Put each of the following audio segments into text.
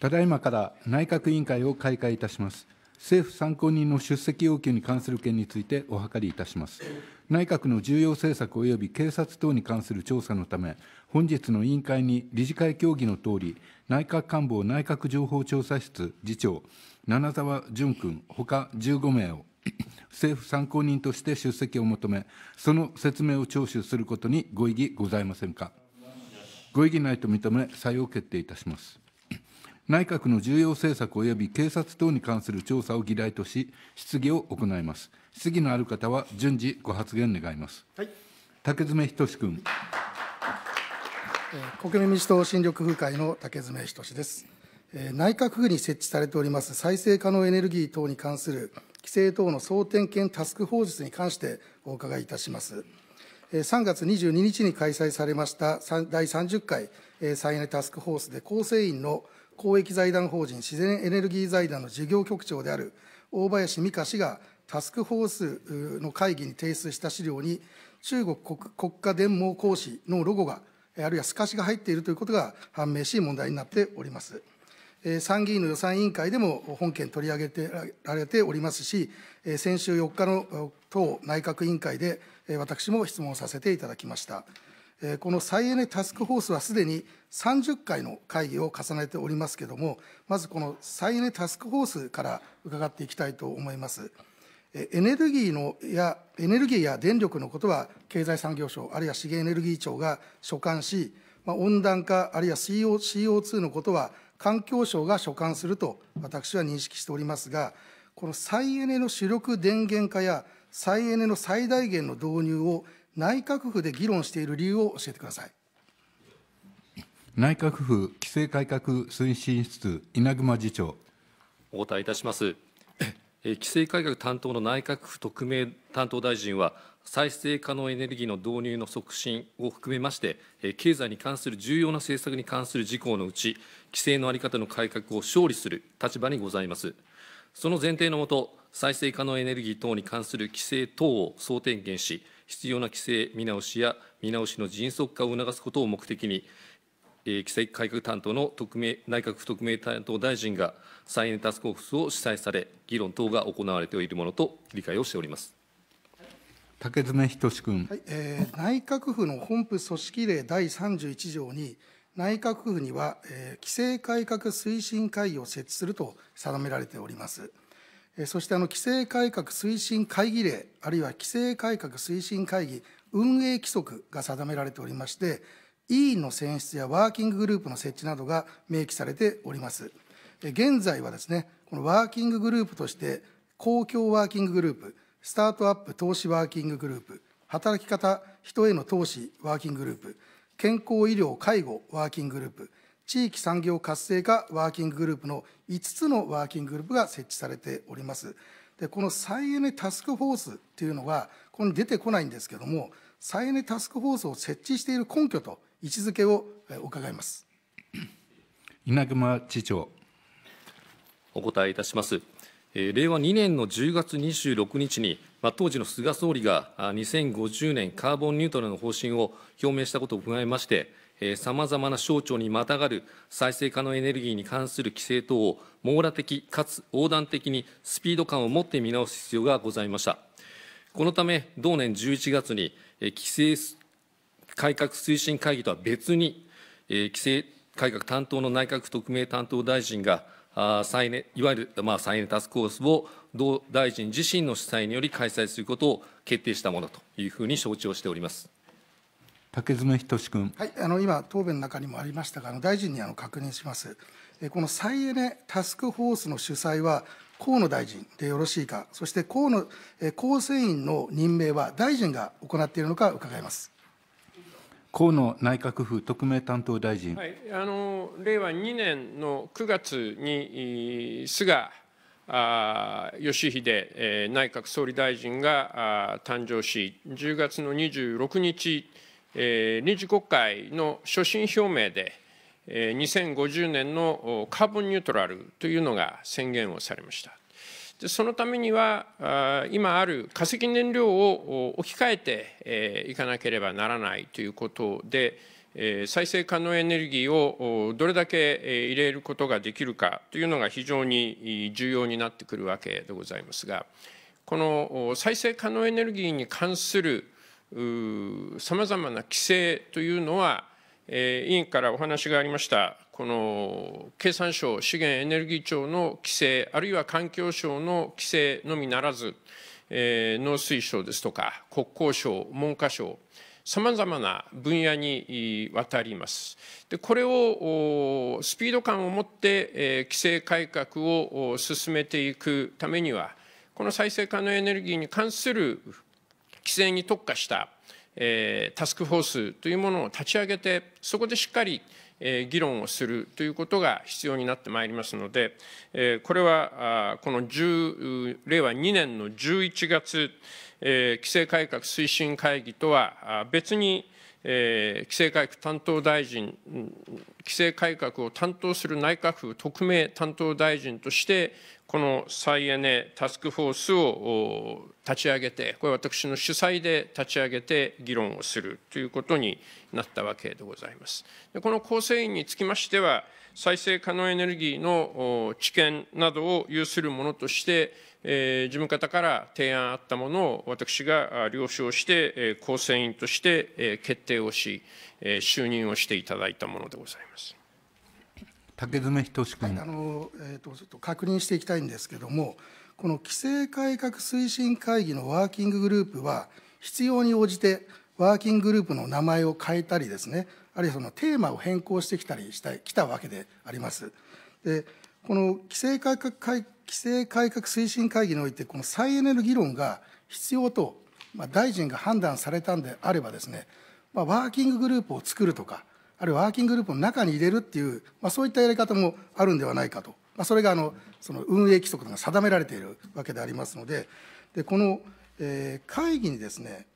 ただいまから内閣委員会を開会いたします。政府参考人の出席要求に関する件についてお諮りいたします。内閣の重要政策及び警察等に関する調査のため、本日の委員会に理事会協議のとおり、内閣官房内閣情報調査室次長、七沢淳君、ほか15名を政府参考人として出席を求め、その説明を聴取することにご異議ございませんか。ご異議ないと認め、採用決定いたします。内閣の重要政策及び警察等に関する調査を議題とし、質疑を行います。質疑のある方は順次ご発言願います。はい、竹詰仁君。国民民主党新緑風会の竹詰仁です。内閣府に設置されております再生可能エネルギー等に関する規制等の総点検タスク法律に関してお伺いいたします。3月22日に開催されました第30回再エネタスクフォースで構成員の公益財団法人自然エネルギー財団の事業局長である大林美香氏がタスクフォースの会議に提出した資料に、中国国国家伝網講師のロゴが、あるいは透かしが入っているということが判明し、問題になっております。参議院の予算委員会でも本件取り上げてられておりますし、先週4日の党内閣委員会で、私も質問させていただきました。この再エネタスクフォースはすでに30回の会議を重ねておりますけれども、まずこの再エネタスクフォースから伺っていきたいと思います。エネルギーのや、エネルギーや電力のことは、経済産業省、あるいは資源エネルギー庁が所管し、まあ、温暖化、あるいは CO CO2 のことは、環境省が所管すると私は認識しておりますが、この再エネの主力電源化や再エネの最大限の導入を内閣府で議論している理由を教えてください。内閣府規制改革推進室、稲熊次長。お答えいたします。規制改革担当の内閣府特命担当大臣は、再生可能エネルギーの導入の促進を含めまして、経済に関する重要な政策に関する事項のうち、規制の在り方の改革を勝利する立場にございます。その前提のもと、再生可能エネルギー等に関する規制等を総点検し、必要な規制見直しや見直しの迅速化を促すことを目的に、えー、規制改革担当の特命内閣特命担当大臣が再エネタスクオフィスを主催され、議論等が行われているものと理解をしております。竹爪仁君、はいえー、内閣府の本部組織令第31条に内閣府には、えー、規制改革推進会議を設置すると定められております。えー、そしてあの規制改革推進会議令、あるいは規制改革推進会議運営規則が定められておりまして、委員の選出やワーキンググループの設置などが明記されております。現在はですね、このワーキンググループとして、公共ワーキンググループ、スタートアップ投資ワーキンググループ、働き方、人への投資ワーキンググループ、健康医療介護ワーキンググループ地域産業活性化ワーキンググループの5つのワーキンググループが設置されておりますでこの再エネタスクフォースというのはここに出てこないんですけども再エネタスクフォースを設置している根拠と位置づけを伺います稲熊次長お答えいたします令和2年の10月26日にまあ、当時の菅総理が2050年カーボンニュートラルの方針を表明したことを踏まえまして、さまざまな省庁にまたがる再生可能エネルギーに関する規制等を網羅的かつ横断的にスピード感を持って見直す必要がございました。このため、同年11月に規制改革推進会議とは別に、規制改革担当の内閣特命担当大臣が、あ再ネいわゆる、まあ、再エネタスクフォースを同大臣自身の主催により開催することを決定したものというふうに承知をしております。竹爪仁君、はい、あの今、答弁の中にもありましたが、あの大臣にあの確認します、えこの再エネタスクフォースの主催は、河野大臣でよろしいか、そして河野、え構成員の任命は大臣が行っているのか伺います。河野内閣府特命担当大臣、はい、あの令和2年の9月に菅義偉内閣総理大臣が誕生し、10月の26日、臨時国会の所信表明で、2050年のカーボンニュートラルというのが宣言をされました。でそのためには今ある化石燃料を置き換えていかなければならないということで再生可能エネルギーをどれだけ入れることができるかというのが非常に重要になってくるわけでございますがこの再生可能エネルギーに関するさまざまな規制というのは委員からお話がありましたこの経産省資源エネルギー庁の規制あるいは環境省の規制のみならず、えー、農水省ですとか国交省文科省さまざまな分野にわたります。でこれをスピード感を持って、えー、規制改革を進めていくためにはこの再生可能エネルギーに関する規制に特化した、えー、タスクフォースというものを立ち上げてそこでしっかり議論をするということが必要になってまいりますので、これはこの令和2年の11月、規制改革推進会議とは別に、えー、規制改革担当大臣、規制改革を担当する内閣府特命担当大臣として、この再エネタスクフォースを立ち上げて、これ私の主催で立ち上げて議論をするということになったわけでございます。でこの構成員につきましては、再生可能エネルギーの知見などを有するものとして、えー、事務方から提案あったものを私が了承して、えー、構成員として、えー、決定をし、えー、就任をしていただいたものでございます。竹爪仁君、はい、あのえーと、とちょっと確認していきたいんですけれども、この規制改革推進会議のワーキンググループは、必要に応じて、ワーキンググループの名前を変えたりですね、あるいはそのテーマを変更してきたりしたきたわけであります。でこの規制改革会規制改革推進会議において、この再エネの議論が必要と、まあ、大臣が判断されたんであればですね、まあ、ワーキンググループを作るとか、あるいはワーキンググループの中に入れるっていう、まあ、そういったやり方もあるんではないかと、まあ、それがあのその運営規則が定められているわけでありますので、でこの、えー、会議にですね、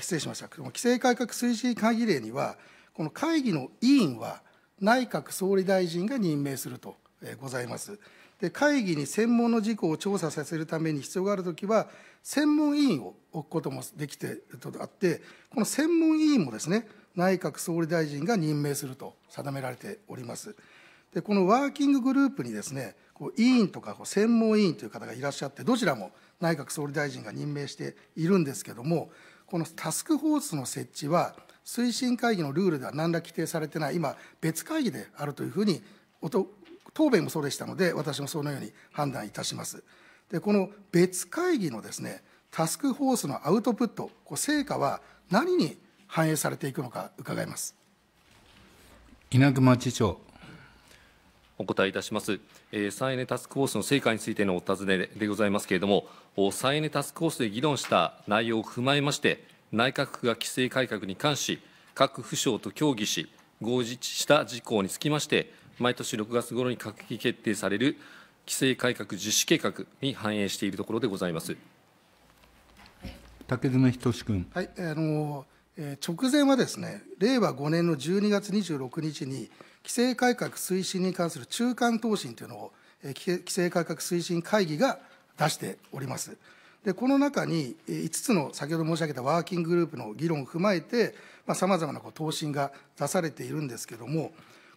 失礼しました、規制改革推進会議例には、この会議の委員は内閣総理大臣が任命すると、えー、ございます。で会議に専門の事項を調査させるために必要があるときは、専門委員を置くこともできてとあって、この専門委員もですね、内閣総理大臣が任命すると定められております。で、このワーキンググループにですね、こう委員とかこう専門委員という方がいらっしゃって、どちらも内閣総理大臣が任命しているんですけども、このタスクフォースの設置は、推進会議のルールでは何ら規定されてない、今、別会議であるというふうにお答弁もそうでしたので、私もそのように判断いたします。でこの別会議のですねタスクフォースのアウトプット、成果は何に反映されていくのか伺います稲熊知長。お答えいたします、えー、再エネタスクフォースの成果についてのお尋ねでございますけれども、再エネタスクフォースで議論した内容を踏まえまして、内閣府が規制改革に関し、各府省と協議し、合意した事項につきまして、毎年6月頃に閣議決定される規制改革実施計画に反映しているところでございます。竹爪仁君。はい、あの、えー、直前はですね、令和5年の12月26日に規制改革推進に関する中間答申というのを、えー、規制改革推進会議が出しております。でこの中に5つの先ほど申し上げたワーキンググループの議論を踏まえてさまざ、まなこう答申が出されているんですけれども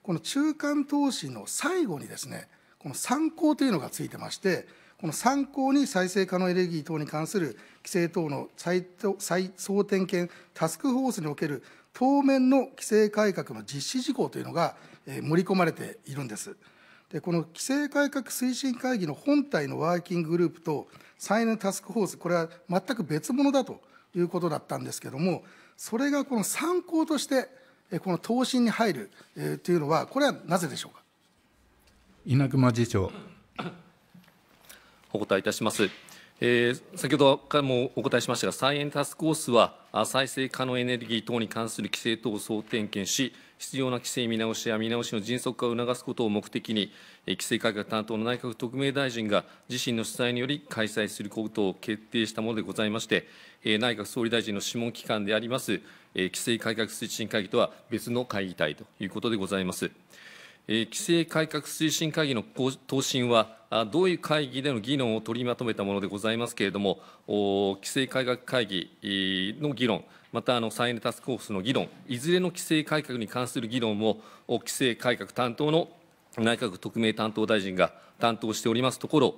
この中間投資の最後にですねこの参考というのがついてましてこの参考に再生可能エネルギー等に関する規制等の再再総点検タスクフォースにおける当面の規制改革の実施事項というのが、え盛り込まれているんです。でこの規制改革推進会議の本体のワーキンググループと再エネタスクフォースこれは全く別物だということだったんですけどもそれがこの参考としてこの答申に入るというのは、これはなぜでしょうか稲熊次長。お答えいたします。えー、先ほどからもお答えしましたが、再エネタスクコースは、再生可能エネルギー等に関する規制等を総点検し、必要な規制見直しや見直しの迅速化を促すことを目的に、規制改革担当の内閣特命大臣が自身の主催により開催することを決定したものでございまして、内閣総理大臣の諮問機関であります、規制改革推進会議とは別の会議体ということでございます。規制改革推進会議の答申は、どういう会議での議論を取りまとめたものでございますけれども、規制改革会議の議論、またあの再エネタスクフォースの議論、いずれの規制改革に関する議論も、規制改革担当の内閣特命担当大臣が担当しておりますところ、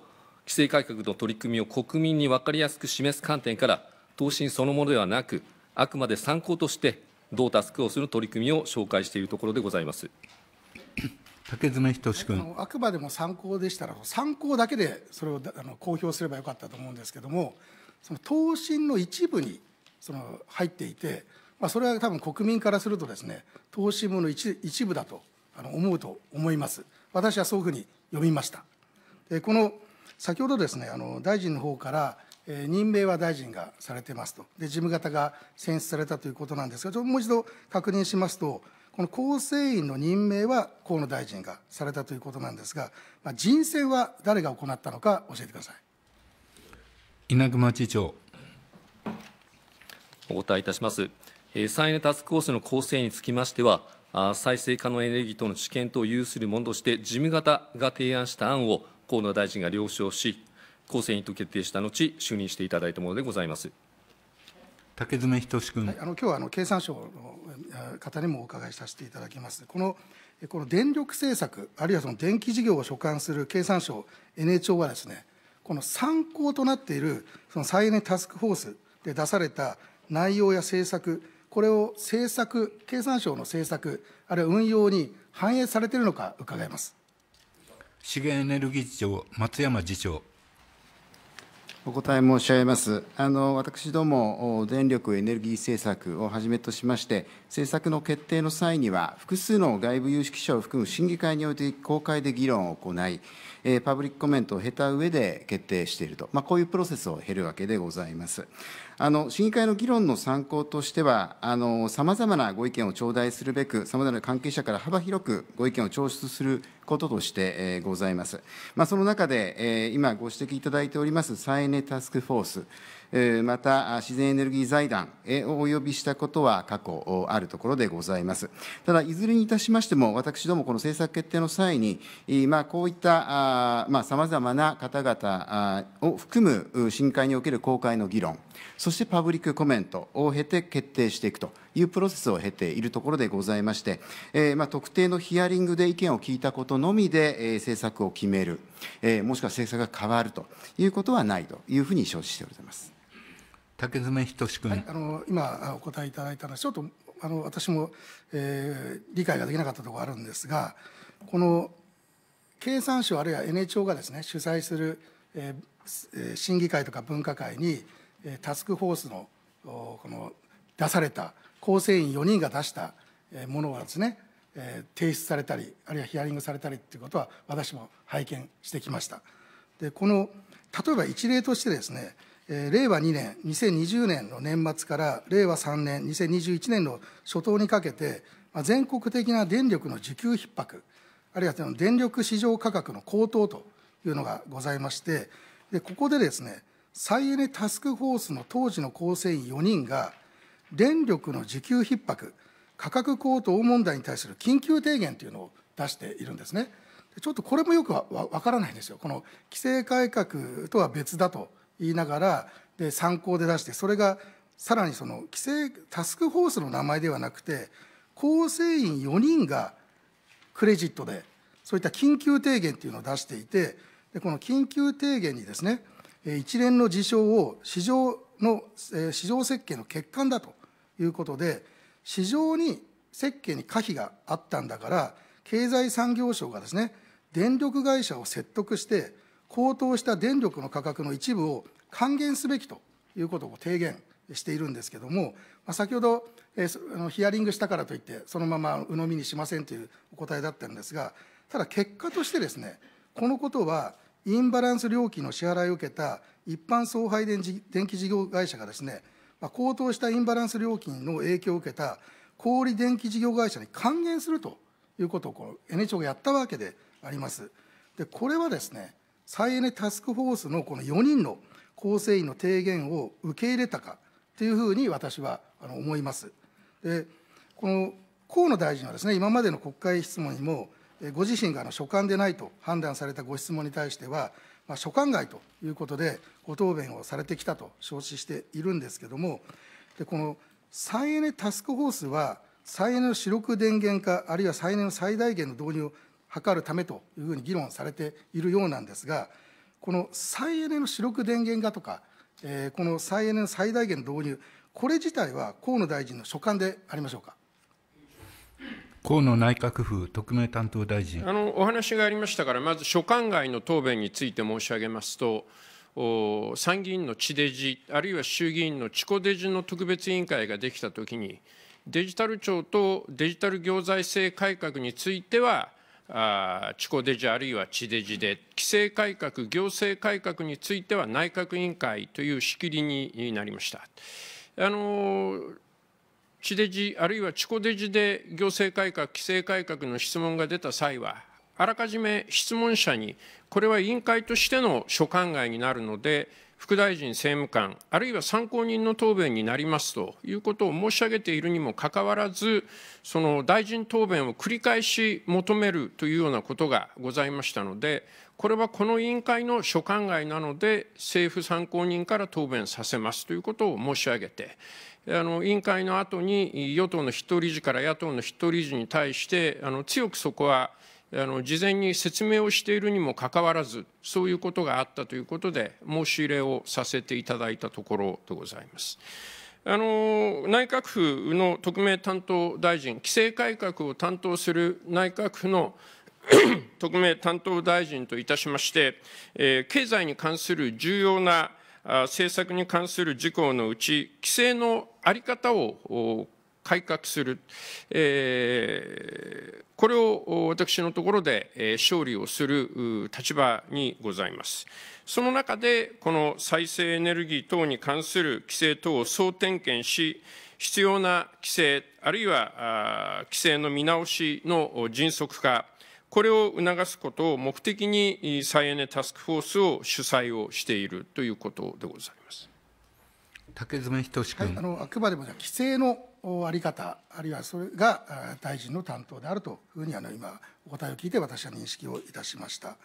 規制改革の取り組みを国民に分かりやすく示す観点から、答申そのものではなく、あくまで参考として、同タスクをする取り組みを紹介しているところでございます。竹爪仁君あくまでも参考でしたら、参考だけでそれをあの公表すればよかったと思うんですけども、その答申の一部にその入っていて、まあ、それは多分国民からするとですね、答申もの一一部だとあの思うと思います。私はそういうふうに読みました。でこの先ほどですねあの大臣の方からえ任命は大臣がされてますと、で事務方が選出されたということなんですが、ちょっともう一度確認しますと、この構成員の任命は河野大臣がされたということなんですが、まあ、人選は誰が行ったのか、教えてください稲熊知事長。お答えいたします。え再エネタスクフォースの構成につきましては、あ再生可能エネルギー等の知見等を有するものとして、事務方が提案した案を河野大臣が了承し、構成員と決定した後、就任していただいたものでございます。竹爪仁君、はい、あの今日はあの経産省の方にもお伺いさせていただきます。このこの電力政策あるいはその電気事業を所管する経産省 NHO はですね、この参考となっているその再エネタスクフォースで出された内容や政策これを政策経産省の政策あるいは運用に反映されているのか伺います。資源エネルギー庁松山次長お答え申し上げます。あの私ども、電力・エネルギー政策をはじめとしまして、政策の決定の際には、複数の外部有識者を含む審議会において公開で議論を行い、えパブリックコメントを経た上で決定していると、まあ、こういうプロセスを経るわけでございます。あの審議会の議論の参考としては、さまざまなご意見を頂戴するべく、さまざまな関係者から幅広くご意見を聴出することとして、えー、ございます。まあ、その中で、えー、今ご指摘いただいております再エネタスクフォース、えー、また自然エネルギー財団をお呼びしたことは過去あるところでございます。ただ、いずれにいたしましても、私どもこの政策決定の際に、まあ、こういったさまざ、まな方々を含む審議会における公開の議論、そしてパブリックコメントを経て決定していくというプロセスを経ているところでございまして、えー、まあ、特定のヒアリングで意見を聞いたことのみで、え政策を決める、えー、もしくは政策が変わるということはないというふうに承知しております竹爪仁君、はい、あの今お答えいただいたのはちょっとあの私も、えー、理解ができなかったところあるんですがこの経産省あるいは NHO がですね主催する、えー、審議会とか分科会にタスクフォースのこの出された構成員4人が出したものがですね提出されたりあるいはヒアリングされたりっていうことは私も拝見してきましたでこの例えば一例としてですね令和2年2020年の年末から令和3年2021年の初頭にかけて全国的な電力の需給逼迫あるいは電力市場価格の高騰というのがございましてでここでですね再エネタスクフォースの当時の構成員4人が、電力の需給逼迫、価格高騰問題に対する緊急提言というのを出しているんですね。ちょっとこれもよくわからないんですよ。この規制改革とは別だと言いながら、で参考で出して、それがさらにその規制タスクフォースの名前ではなくて、構成員4人がクレジットで、そういった緊急提言というのを出していて、でこの緊急提言にですね、一連の事象を市場の市場設計の欠陥だということで市場に設計に可否があったんだから経済産業省がですね電力会社を説得して高騰した電力の価格の一部を還元すべきということを提言しているんですけれども、まあ、先ほど、えヒアリングしたからといってそのまま鵜呑みにしませんというお答えだったんですがただ結果としてですねこのことはインバランス料金の支払いを受けた一般送配電電気事業会社がですね、まあ、高騰したインバランス料金の影響を受けた小売電気事業会社に還元するということをこの N 庁がやったわけであります。でこれはですね再エネタスクフォースのこの4人の構成員の提言を受け入れたかというふうに私は思います。でこの河野大臣はですね今までの国会質問にもご自身があの所管でないと判断されたご質問に対しては、まあ、所管外ということで、ご答弁をされてきたと承知しているんですけれども、でこの再エネタスクフォースは、再エネの主力電源化、あるいは再エネの最大限の導入を図るためというふうに議論されているようなんですが、この再エネの主力電源化とか、えー、この再エネの最大限の導入、これ自体は河野大臣の所管でありましょうか。河野内閣府特命担当大臣あのお話がありましたから、まず所管外の答弁について申し上げますと、参議院の地デジ、あるいは衆議院の地コデジの特別委員会ができたときに、デジタル庁とデジタル行財政改革については、あ地コデジあるいは地デジで、規制改革、行政改革については内閣委員会という仕切りになりました。あのー地デジあるいはチコデジで行政改革規制改革の質問が出た際はあらかじめ質問者にこれは委員会としての所管外になるので副大臣、政務官、あるいは参考人の答弁になりますということを申し上げているにもかかわらず、その大臣答弁を繰り返し求めるというようなことがございましたので、これはこの委員会の所管外なので、政府参考人から答弁させますということを申し上げて、あの委員会の後に与党の一人理事から野党の一人理事に対して、あの強くそこは、あの事前に説明をしているにもかかわらずそういうことがあったということで申し入れをさせていただいたところでございます。あの内閣府の特命担当大臣、規制改革を担当する内閣府の 特命担当大臣といたしまして、えー、経済に関する重要な政策に関する事項のうち、規制の在り方を改革する、えー、これを私のところで勝利をする立場にございます。その中で、この再生エネルギー等に関する規制等を総点検し、必要な規制、あるいは規制の見直しの迅速化、これを促すことを目的に再エネタスクフォースを主催をしているということでございます。竹詰仁君、はい、あのあくまでも規制のあり方あるいはそれが大臣の担当であるというふうにあの今お答えを聞いて私は認識をいたしました。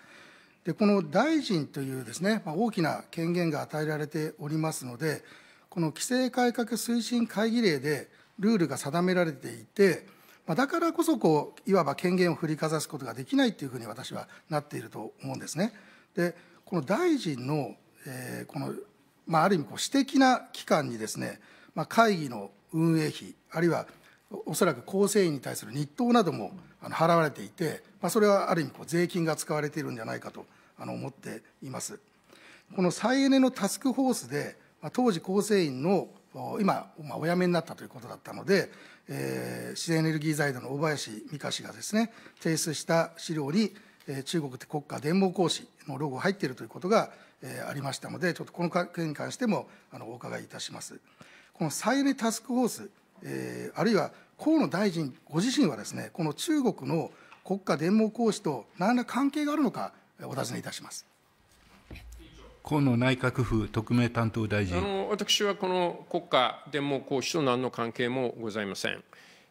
でこの大臣というですね、まあ、大きな権限が与えられておりますのでこの規制改革推進会議令でルールが定められていて、まあ、だからこそこういわば権限を振りかざすことができないというふうに私はなっていると思うんですね。でこの大臣の、えー、この、まあ、ある意味こう私的な機関にですね、まあ、会議の運営費あるいはおそらく構成員に対する日当などもあの払われていて、まあ、それはある意味こう税金が使われているんじゃないかとあの思っています。この再エネのタスクフォースで、ま当時構成員の今、まお辞めになったということだったので、えー、自然エネルギー財団の大林美香氏がですね提出した資料に、え中国って国家伝網講師のロゴが入っているということが、えありましたのでちょっとこの件に関してもあのお伺いいたします。この再エネタスクフォース、えー、あるいは河野大臣ご自身はですねこの中国の国家電網行使と何ら関係があるのかお尋ねいたします河野内閣府特命担当大臣あの私はこの国家電網行使と何の関係もございません。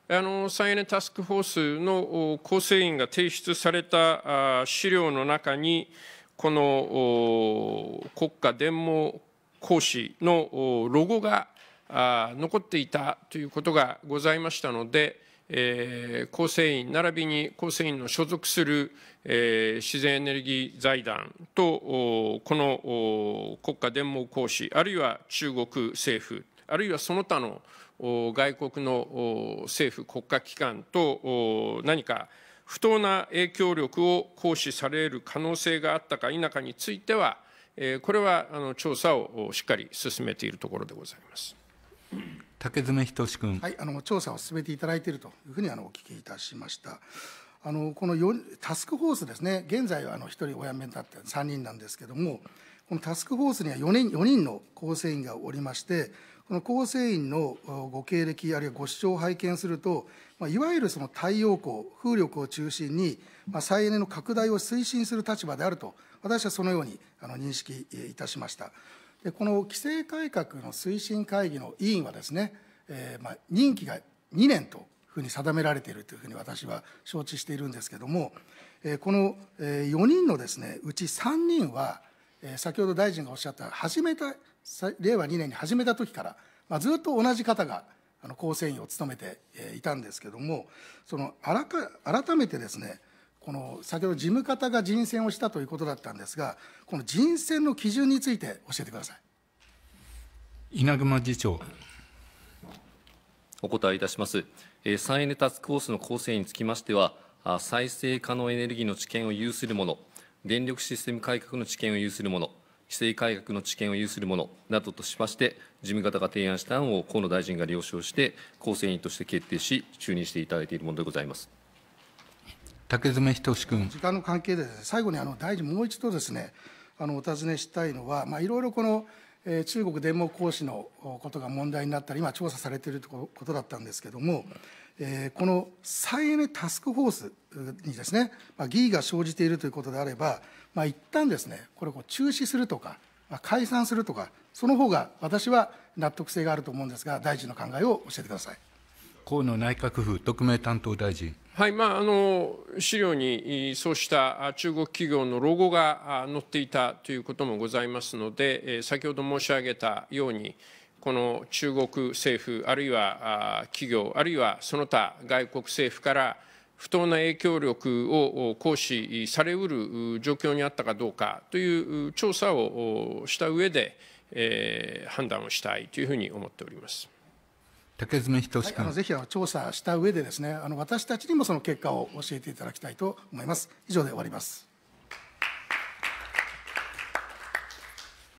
あの再エネタスクフォースの構成員が提出された資料の中に、この国家電網講師のロゴが残っていたということがございましたので、え構成員並びに構成員の所属する、え自然エネルギー財団とこの国家伝網講師あるいは中国政府あるいはその他の外国の政府国家機関と何か不当な影響力を行使される可能性があったか否かについてはこれは調査をしっかり進めているところでございます。竹爪仁君、はい、あの調査を進めていただいているというふうにあのお聞きいたしました。あのこのタスクフォースですね、現在は一1人お辞めになって3人なんですけども、このタスクフォースには4人 ,4 人の構成員がおりまして、この構成員のご経歴、あるいはご主張を拝見すると、まあ、いわゆるその太陽光、風力を中心に、まあ、再エネの拡大を推進する立場であると、私はそのようにあの認識いたしました。でこの規制改革の推進会議の委員はですね、えーまあ、任期が2年というふうに定められているというふうに私は承知しているんですけれども、えー、この4人のですねうち3人は、えー、先ほど大臣がおっしゃった始めた令和2年に始めた時から、まあ、ずっと同じ方があの構成員を務めていたんですけれどもその改めてですねこの先ほど事務方が人選をしたということだったんですが、この人選の基準について教えてください稲熊次長。お答えいたします。え再エネタスクフォースの構成につきましては、再生可能エネルギーの知見を有するもの、電力システム改革の知見を有するもの、規制改革の知見を有するものなどとしまして、事務方が提案した案を河野大臣が了承して、構成員として決定し、就任していただいているものでございます。竹爪仁君。時間の関係で、最後にあの大臣、もう一度ですね、あのお尋ねしたいのは、まいろいろこの、えー、中国電網行使のことが問題になったり、今、調査されているとことだったんですけれども、えー、この再エネタスクフォースにですね、まあ、疑義が生じているということであれば、まあ、一旦ですね、これを中止するとか、まあ、解散するとか、その方が私は納得性があると思うんですが、大臣の考えを教えてください。河野内閣府特命担当大臣。はいまあ、あの資料にそうした中国企業のロゴが載っていたということもございますので、先ほど申し上げたように、この中国政府、あるいは企業、あるいはその他外国政府から不当な影響力を行使されうる状況にあったかどうかという調査をした上で、え判断をしたいというふうに思っております。竹爪仁はい、あのぜひあの調査した上でですねあの私たちにもその結果を教えていただきたいと思います以上で終わります